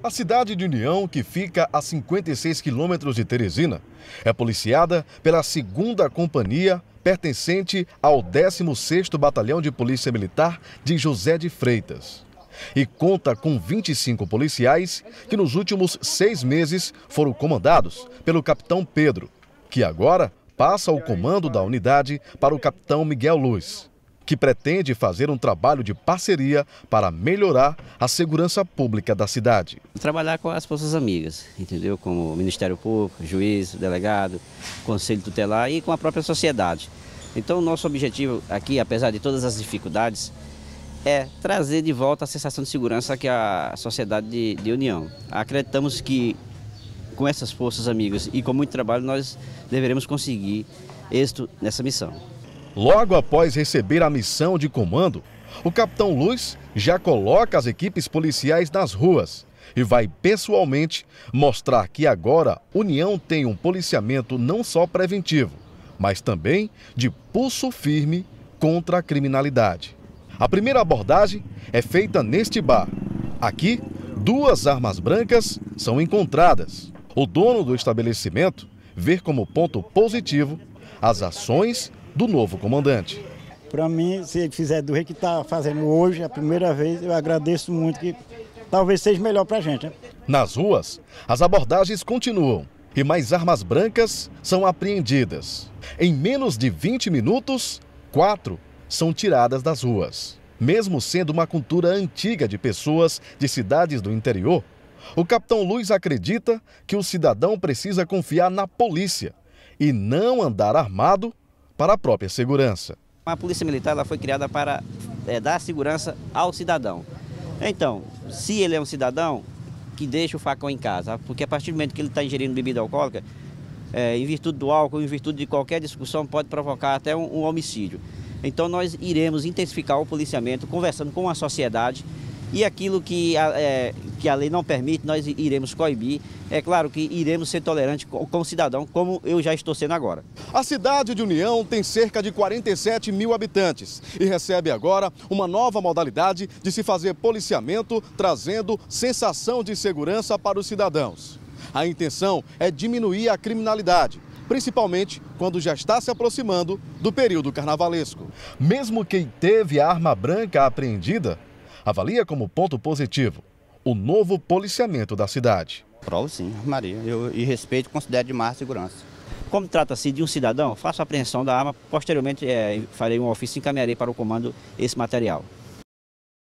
A cidade de União, que fica a 56 quilômetros de Teresina, é policiada pela 2 Companhia, pertencente ao 16º Batalhão de Polícia Militar de José de Freitas. E conta com 25 policiais que nos últimos seis meses foram comandados pelo capitão Pedro, que agora passa o comando da unidade para o capitão Miguel Luz que pretende fazer um trabalho de parceria para melhorar a segurança pública da cidade. Trabalhar com as forças amigas, entendeu? Como Ministério Público, juiz, delegado, conselho tutelar e com a própria sociedade. Então, nosso objetivo aqui, apesar de todas as dificuldades, é trazer de volta a sensação de segurança que a sociedade de, de união. Acreditamos que com essas forças amigas e com muito trabalho nós deveremos conseguir êxito nessa missão. Logo após receber a missão de comando, o capitão Luz já coloca as equipes policiais nas ruas e vai pessoalmente mostrar que agora União tem um policiamento não só preventivo, mas também de pulso firme contra a criminalidade. A primeira abordagem é feita neste bar. Aqui, duas armas brancas são encontradas. O dono do estabelecimento vê como ponto positivo as ações do novo comandante. Para mim, se ele fizer do jeito que está fazendo hoje, a primeira vez, eu agradeço muito que talvez seja melhor para a gente. Né? Nas ruas, as abordagens continuam e mais armas brancas são apreendidas. Em menos de 20 minutos, quatro são tiradas das ruas. Mesmo sendo uma cultura antiga de pessoas de cidades do interior, o capitão Luiz acredita que o cidadão precisa confiar na polícia e não andar armado para a própria segurança. A Polícia Militar ela foi criada para é, dar segurança ao cidadão. Então, se ele é um cidadão, que deixa o facão em casa, porque a partir do momento que ele está ingerindo bebida alcoólica, é, em virtude do álcool, em virtude de qualquer discussão, pode provocar até um, um homicídio. Então, nós iremos intensificar o policiamento, conversando com a sociedade e aquilo que a, é, que a lei não permite, nós iremos coibir. É claro que iremos ser tolerantes com, com o cidadão, como eu já estou sendo agora. A cidade de União tem cerca de 47 mil habitantes e recebe agora uma nova modalidade de se fazer policiamento, trazendo sensação de segurança para os cidadãos. A intenção é diminuir a criminalidade principalmente quando já está se aproximando do período carnavalesco. Mesmo quem teve a arma branca apreendida avalia como ponto positivo o novo policiamento da cidade. Prova sim, Maria. Eu, e respeito, considero de má segurança. Como trata-se de um cidadão, faço a apreensão da arma, posteriormente é, farei um ofício e encaminharei para o comando esse material.